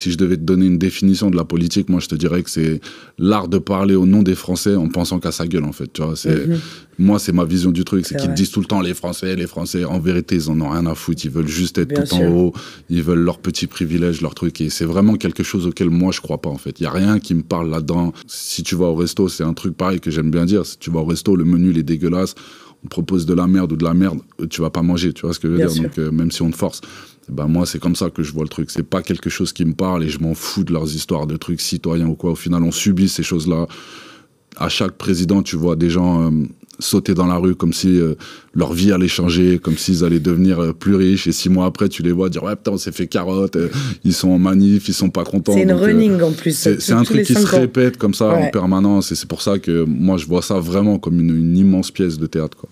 Si je devais te donner une définition de la politique, moi je te dirais que c'est l'art de parler au nom des Français en pensant qu'à sa gueule en fait. Tu vois, c'est mhm. moi c'est ma vision du truc, c'est qu'ils disent tout le temps les Français, les Français. En vérité, ils en ont rien à foutre. Ils veulent juste être tout en haut. Ils veulent leurs petits privilèges, leurs trucs. Et c'est vraiment quelque chose auquel moi je crois pas en fait. Il y a rien qui me parle là-dedans. Si tu vas au resto, c'est un truc pareil que j'aime bien dire. Si tu vas au resto, le menu il est dégueulasse. On propose de la merde ou de la merde, tu vas pas manger. Tu vois ce que je veux dire Donc euh, même si on te force. Eh ben, moi, c'est comme ça que je vois le truc. C'est pas quelque chose qui me parle et je m'en fous de leurs histoires de trucs citoyens ou quoi. Au final, on subit ces choses-là. À chaque président, tu vois des gens euh, sauter dans la rue comme si euh, leur vie allait changer, comme s'ils allaient devenir euh, plus riches. Et six mois après, tu les vois dire Ouais, putain, on s'est fait carotte, ils sont en manif, ils sont pas contents. C'est une running en plus. C'est un truc qui se répète comme ça en permanence. Et c'est pour ça que moi, je vois ça vraiment comme une, une immense pièce de théâtre. Quoi.